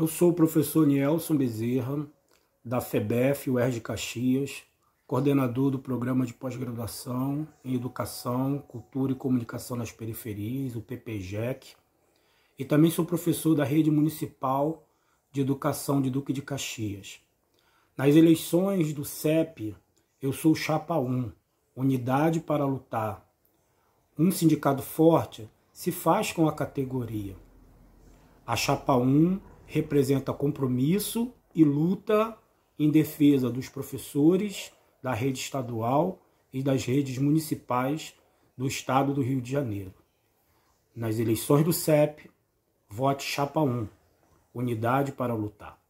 Eu sou o professor Nielson Bezerra, da FEBEF, UERJ Caxias, coordenador do Programa de Pós-Graduação em Educação, Cultura e Comunicação nas Periferias, o PPGEC, e também sou professor da Rede Municipal de Educação de Duque de Caxias. Nas eleições do CEP, eu sou Chapa 1, Unidade para Lutar. Um sindicato forte se faz com a categoria. A Chapa 1 representa compromisso e luta em defesa dos professores da rede estadual e das redes municipais do estado do Rio de Janeiro. Nas eleições do CEP, vote Chapa 1 Unidade para Lutar.